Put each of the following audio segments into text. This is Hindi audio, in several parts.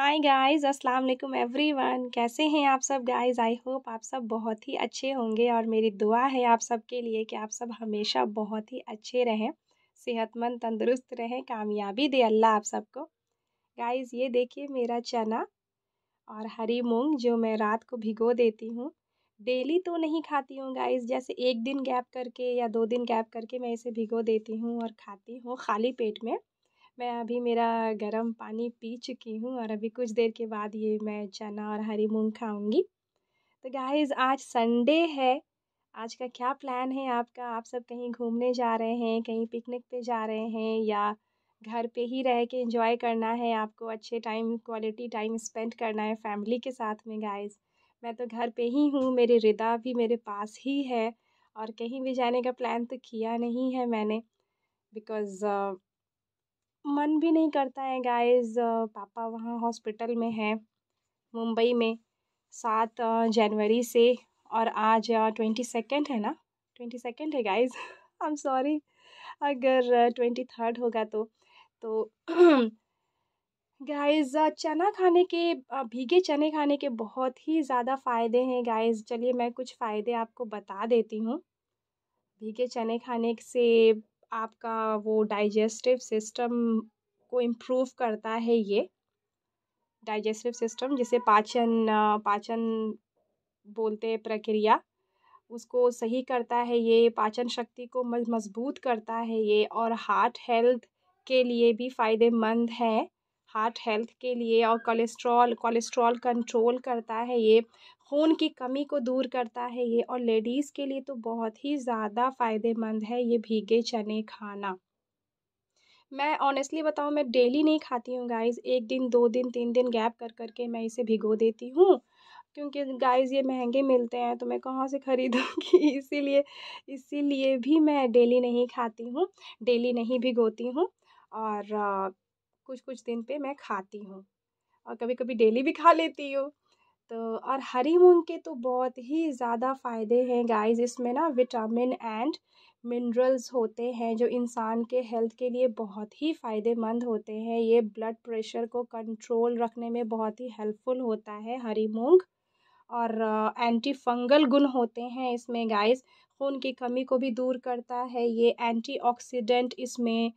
हाय गाइस अस्सलाम वालेकुम एवरीवन कैसे हैं आप सब गाइस आई होप आप सब बहुत ही अच्छे होंगे और मेरी दुआ है आप सब के लिए कि आप सब हमेशा बहुत ही अच्छे रहें सेहतमंद तंदुरुस्त रहें कामयाबी दे अल्लाह आप सबको गाइस ये देखिए मेरा चना और हरी मूंग जो मैं रात को भिगो देती हूँ डेली तो नहीं खाती हूँ गाइस जैसे एक दिन गैप करके या दो दिन गैप करके मैं इसे भिगो देती हूँ और खाती हूँ खाली पेट में मैं अभी मेरा गर्म पानी पी चुकी हूँ और अभी कुछ देर के बाद ये मैं चना और हरी मूंग खाऊंगी तो गाइज आज संडे है आज का क्या प्लान है आपका आप सब कहीं घूमने जा रहे हैं कहीं पिकनिक पे जा रहे हैं या घर पे ही रह के इंजॉय करना है आपको अच्छे टाइम क्वालिटी टाइम स्पेंड करना है फैमिली के साथ में गाइज मैं तो घर पे ही हूँ मेरी रिदा भी मेरे पास ही है और कहीं भी जाने का प्लान तो किया नहीं है मैंने बिकॉज़ मन भी नहीं करता है गाइज़ पापा वहाँ हॉस्पिटल में हैं मुंबई में सात जनवरी से और आज ट्वेंटी सेकेंड है ना ट्वेंटी सेकेंड है गाइज़ आई एम सॉरी अगर ट्वेंटी थर्ड होगा तो तो गाइस चना खाने के भीगे चने खाने के बहुत ही ज़्यादा फ़ायदे हैं गाइस चलिए मैं कुछ फ़ायदे आपको बता देती हूँ भीगे चने खाने से आपका वो डाइजेस्टिव सिस्टम को इम्प्रूव करता है ये डाइजेस्टिव सिस्टम जिसे पाचन पाचन बोलते हैं प्रक्रिया उसको सही करता है ये पाचन शक्ति को मजबूत करता है ये और हार्ट हेल्थ के लिए भी फ़ायदेमंद है हार्ट हेल्थ के लिए और कोलेस्ट्रॉल कोलेस्ट्रॉल कंट्रोल करता है ये खून की कमी को दूर करता है ये और लेडीज़ के लिए तो बहुत ही ज़्यादा फ़ायदेमंद है ये भीगे चने खाना मैं ऑनेस्टली बताऊँ मैं डेली नहीं खाती हूँ गाइस एक दिन दो दिन तीन दिन गैप कर कर के मैं इसे भिगो देती हूँ क्योंकि गाइस ये महंगे मिलते हैं तो मैं कहाँ से ख़रीदूँगी इसीलिए इसीलिए भी मैं डेली नहीं खाती हूँ डेली नहीं भिगोती हूँ और आ, कुछ कुछ दिन पे मैं खाती हूँ और कभी कभी डेली भी खा लेती हूँ तो और हरी मूंग के तो बहुत ही ज़्यादा फ़ायदे हैं गाइस इसमें ना विटामिन एंड मिनरल्स होते हैं जो इंसान के हेल्थ के लिए बहुत ही फ़ायदेमंद होते हैं ये ब्लड प्रेशर को कंट्रोल रखने में बहुत ही हेल्पफुल होता है हरी मूंग और एंटी फंगल गुण होते हैं इसमें गाइस खून की कमी को भी दूर करता है ये एंटी इसमें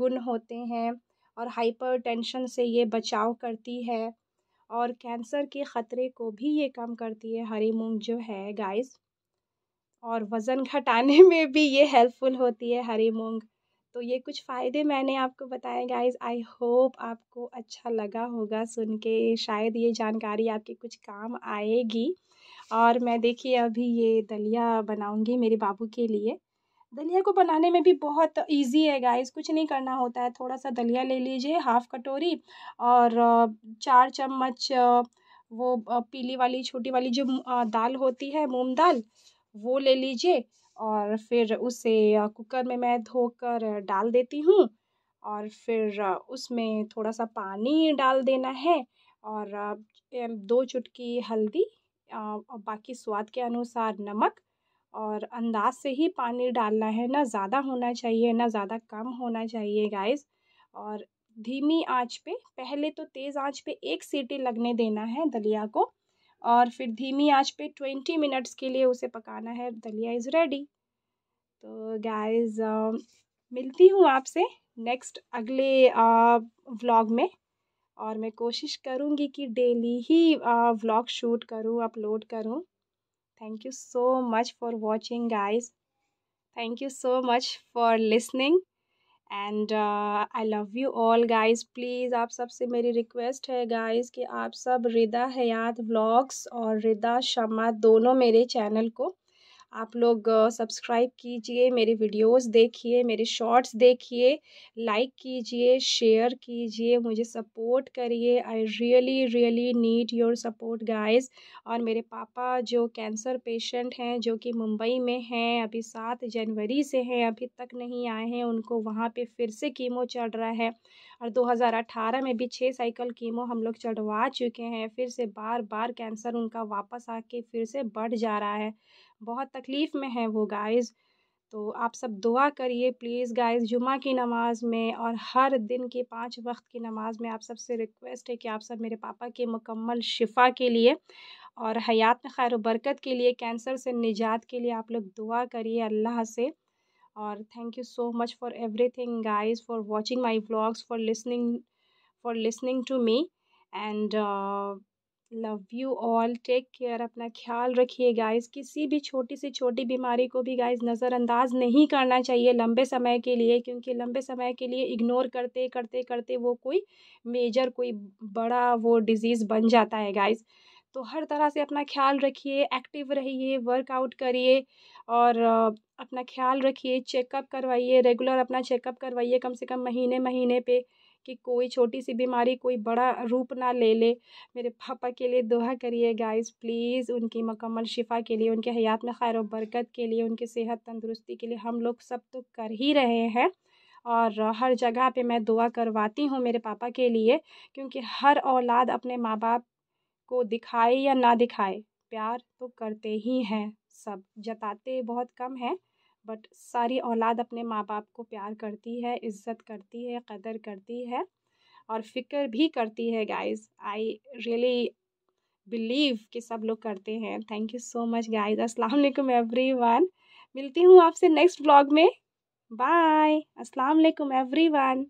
गुण होते हैं और हाइपर से ये बचाव करती है और कैंसर के ख़तरे को भी ये कम करती है हरी मूंग जो है गाइस और वज़न घटाने में भी ये हेल्पफुल होती है हरी मूंग तो ये कुछ फ़ायदे मैंने आपको बताए गाइस आई होप आपको अच्छा लगा होगा सुन के शायद ये जानकारी आपके कुछ काम आएगी और मैं देखिए अभी ये दलिया बनाऊंगी मेरे बाबू के लिए दलिया को बनाने में भी बहुत इजी है गाइस कुछ नहीं करना होता है थोड़ा सा दलिया ले लीजिए हाफ़ कटोरी और चार चम्मच वो पीली वाली छोटी वाली जो दाल होती है मूंग दाल वो ले लीजिए और फिर उसे कुकर में मैं धोकर डाल देती हूँ और फिर उसमें थोड़ा सा पानी डाल देना है और दो चुटकी हल्दी और बाकी स्वाद के अनुसार नमक और अंदाज से ही पानी डालना है ना ज़्यादा होना चाहिए ना ज़्यादा कम होना चाहिए गैस और धीमी आंच पे पहले तो तेज़ आंच पे एक सीटी लगने देना है दलिया को और फिर धीमी आंच पे ट्वेंटी मिनट्स के लिए उसे पकाना है दलिया इज़ रेडी तो गाइस मिलती हूँ आपसे नेक्स्ट अगले व्लॉग में और मैं कोशिश करूँगी कि डेली ही व्लॉग शूट करूँ अपलोड करूँ thank you so much for watching guys thank you so much for listening and I love you all guys please आप सबसे मेरी रिक्वेस्ट है गाइज़ कि आप सब रिदा हयात व्लॉग्स और रिदा शमा दोनों मेरे चैनल को आप लोग सब्सक्राइब कीजिए मेरे वीडियोस देखिए मेरे शॉर्ट्स देखिए लाइक कीजिए शेयर कीजिए मुझे सपोर्ट करिए I really really need your support guys और मेरे पापा जो कैंसर पेशेंट हैं जो कि मुंबई में हैं अभी सात जनवरी से हैं अभी तक नहीं आए हैं उनको वहाँ पे फिर से कीमो चल रहा है और 2018 में भी छः साइकिल कीमो हम लोग चढ़वा चुके हैं फिर से बार बार कैंसर उनका वापस आके फिर से बढ़ जा रहा है बहुत तकलीफ़ में है वो गाइज़ तो आप सब दुआ करिए प्लीज़ गाइस जुमा की नमाज़ में और हर दिन की पांच वक्त की नमाज़ में आप सब से रिक्वेस्ट है कि आप सब मेरे पापा के मुकम्मल शिफा के लिए और हयात में खैर बरकत के लिए कैंसर से निजात के लिए आप लोग दुआ करिए अल्लाह से और thank you so much for everything guys for watching my vlogs for listening for listening to me and love you all take care अपना ख्याल रखिए गाइस किसी भी छोटी से छोटी बीमारी को भी गाइस नज़रअंदाज नहीं करना चाहिए लंबे समय के लिए क्योंकि लंबे समय के लिए इग्नोर करते करते करते वो कोई मेजर कोई बड़ा वो डिज़ीज़ बन जाता है गाइज़ तो हर तरह से अपना ख्याल रखिए एक्टिव रहिए वर्कआउट करिए और अपना ख्याल रखिए चेकअप करवाइए रेगुलर अपना चेकअप करवाइए कम से कम महीने महीने पे कि कोई छोटी सी बीमारी कोई बड़ा रूप ना ले ले मेरे पापा के लिए दुआ करिए गाइस प्लीज़ उनकी मकमल शिफा के लिए उनके हयात में खैर बरकत के लिए उनकी सेहत तंदुरुस्ती के लिए हम लोग सब तो कर ही रहे हैं और हर जगह पे मैं दुआ करवाती हूँ मेरे पापा के लिए क्योंकि हर औलाद अपने माँ बाप को दिखाए या ना दिखाए प्यार तो करते ही हैं सब जताते बहुत कम हैं बट सारी औलाद अपने माँ बाप को प्यार करती है इज़्ज़त करती है कदर करती है और फ़िक्र भी करती है गाइस आई रियली बिलीव कि सब लोग करते हैं thank you so much guys अस्सलाम वालेकुम एवरीवन मिलती हूँ आपसे नेक्स्ट ब्लॉग में बाय अस्सलाम वालेकुम एवरीवन